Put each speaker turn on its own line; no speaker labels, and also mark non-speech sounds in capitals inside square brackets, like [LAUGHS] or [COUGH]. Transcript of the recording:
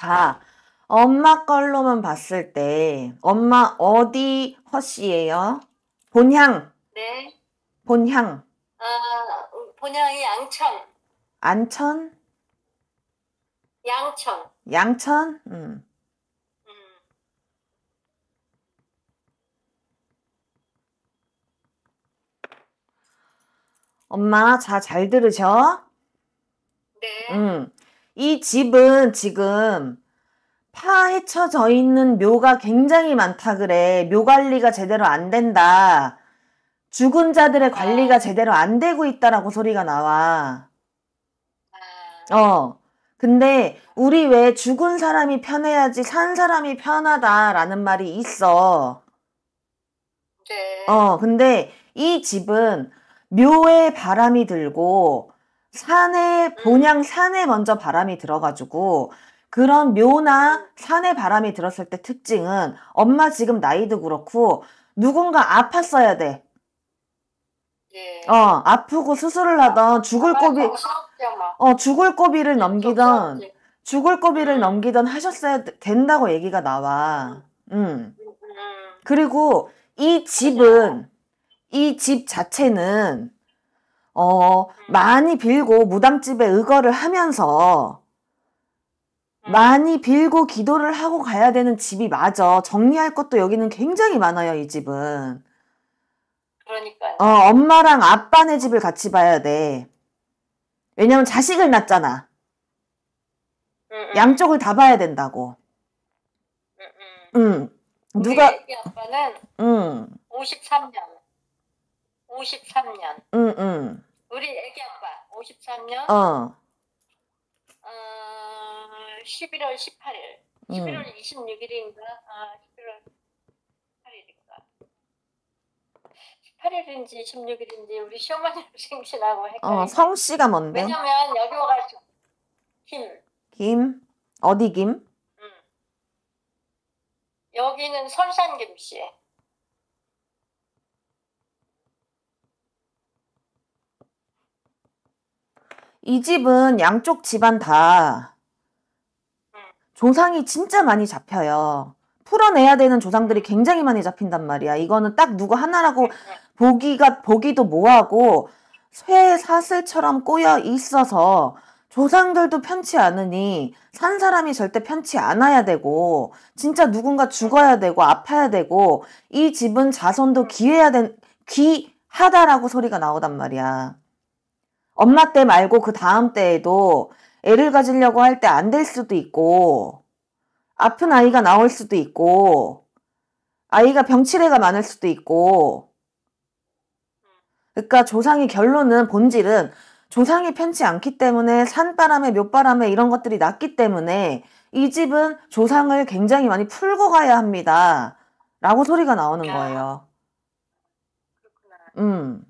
자, 엄마 걸로만 봤을 때 엄마 어디 허씨예요? 본향. 네. 본향. 아, 본향이 양천. 안천? 양천. 양천? 음. 음. 엄마, 자, 잘 들으셔. 네. 음. 이 집은 지금 파헤쳐져 있는 묘가 굉장히 많다 그래. 묘 관리가 제대로 안 된다. 죽은 자들의 관리가 아. 제대로 안 되고 있다라고 소리가 나와. 아. 어. 근데 우리 왜 죽은 사람이 편해야지 산 사람이 편하다라는 말이 있어. 네. 어, 근데 이 집은 묘에 바람이 들고 산에 본향 음. 산에 먼저 바람이 들어가지고 그런 묘나 음. 산에 바람이 들었을 때 특징은 엄마 지금 나이도 그렇고 누군가 아팠어야 돼. 예. 어 아프고 수술을 아, 하던 죽을 고비 어 죽을 고비를 넘기던 죽을 고비를 음. 넘기던 하셨어야 된다고 얘기가 나와. 음. 그리고 이 집은 이 집 자체는 어, 많이 빌고 무당집에 의거를 하면서 음. 많이 빌고 기도를 하고 가야 되는 집이 맞아. 정리할 것도 여기는 굉장히 많아요, 이 집은. 그러니까요. 어, 엄마랑 아빠네 집을 같이 봐야 돼. 왜냐면 자식을 낳잖아. 음, 음. 양쪽을 다 봐야 된다고. 응. 누가 우리 아빠는 응. 53년. 53년. 응, 응. 우리 애기 아빠 53년 어. 어 11월 18일. 음. 11월 26일인가? 아, 11월 18일인가? 18일인지 16일인지 우리 시어머니로 [LAUGHS] 생신하고 어, 성씨가 뭔데? 왜냐면 여기 와가지고 김. 김? 어디 김? 음. 여기는 설산 김씨. 이 집은 양쪽 집안 다 조상이 진짜 많이 잡혀요. 풀어내야 되는 조상들이 굉장히 많이 잡힌단 말이야. 이거는 딱 누구 하나라고 보기가 보기도 뭐하고 쇠 사슬처럼 꼬여 있어서 조상들도 편치 않으니 산 사람이 절대 편치 않아야 되고 진짜 누군가 죽어야 되고 아파야 되고 이 집은 자손도 기해야 된 귀하다라고 소리가 나오단 말이야. 엄마 때 말고 그 다음 때에도 애를 가지려고 할 때 안 될 수도 있고, 아픈 아이가 나올 수도 있고, 아이가 병치레가 많을 수도 있고, 그러니까 조상의 결론은 본질은 조상이 편치 않기 때문에 산바람에 묘바람에 이런 것들이 났기 때문에 이 집은 조상을 굉장히 많이 풀고 가야 합니다. 라고 소리가 나오는 거예요. 음.